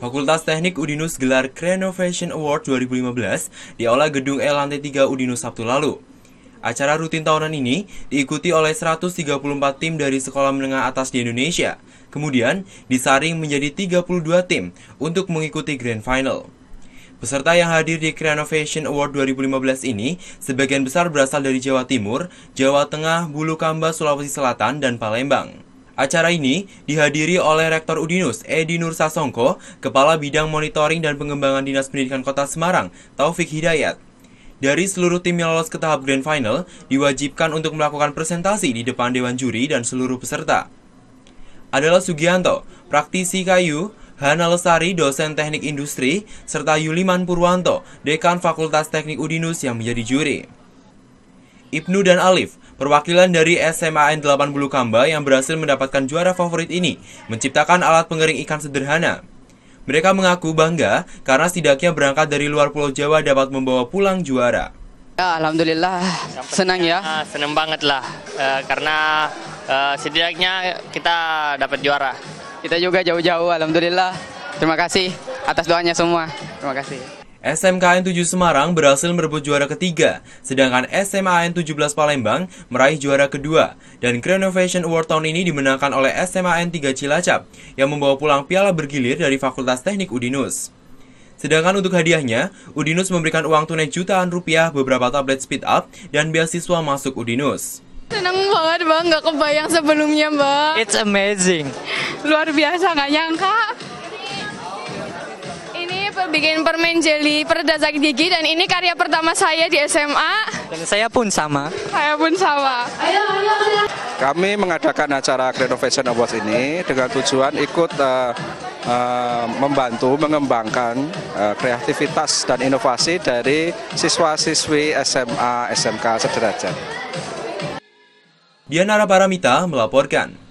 Fakultas Teknik Udinus gelar Fashion Award 2015 di aula gedung E lantai 3 Udinus Sabtu lalu. Acara rutin tahunan ini diikuti oleh 134 tim dari sekolah menengah atas di Indonesia. Kemudian disaring menjadi 32 tim untuk mengikuti Grand Final. Peserta yang hadir di Fashion Award 2015 ini sebagian besar berasal dari Jawa Timur, Jawa Tengah, Bulukamba, Sulawesi Selatan, dan Palembang. Acara ini dihadiri oleh Rektor Udinus Edi Nur Sasongko, Kepala Bidang Monitoring dan Pengembangan Dinas Pendidikan Kota Semarang, Taufik Hidayat. Dari seluruh tim yang lolos ke tahap Grand Final, diwajibkan untuk melakukan presentasi di depan Dewan Juri dan seluruh peserta. Adalah Sugianto, praktisi kayu, Hana Lesari, dosen teknik industri, serta Yuliman Purwanto, dekan Fakultas Teknik Udinus yang menjadi juri. Ibnu dan Alif, Perwakilan dari SMA SMAN 80 Kamba yang berhasil mendapatkan juara favorit ini menciptakan alat pengering ikan sederhana. Mereka mengaku bangga karena setidaknya berangkat dari luar Pulau Jawa dapat membawa pulang juara. Ya, Alhamdulillah, senang ya. Senang banget lah, eh, karena eh, setidaknya kita dapat juara. Kita juga jauh-jauh, Alhamdulillah. Terima kasih atas doanya semua. Terima kasih. SMKN 7 Semarang berhasil merebut juara ketiga, sedangkan SMAN 17 Palembang meraih juara kedua. Dan Grand Innovation Award tahun ini dimenangkan oleh SMAN 3 Cilacap, yang membawa pulang piala bergilir dari Fakultas Teknik Udinus. Sedangkan untuk hadiahnya, Udinus memberikan uang tunai jutaan rupiah, beberapa tablet speed up, dan beasiswa masuk Udinus. Senang banget, Bang. Nggak kebayang sebelumnya, Mbak. It's amazing. Luar biasa, nggak nyangka bikin permen jelly pereda sakit gigi dan ini karya pertama saya di SMA. Dan saya pun sama. Saya pun sama. Ayo, ayo, ayo. Kami mengadakan acara Grand Fashion Awards ini dengan tujuan ikut uh, uh, membantu mengembangkan uh, kreativitas dan inovasi dari siswa-siswi SMA SMK sederajat. Diana Paramita melaporkan.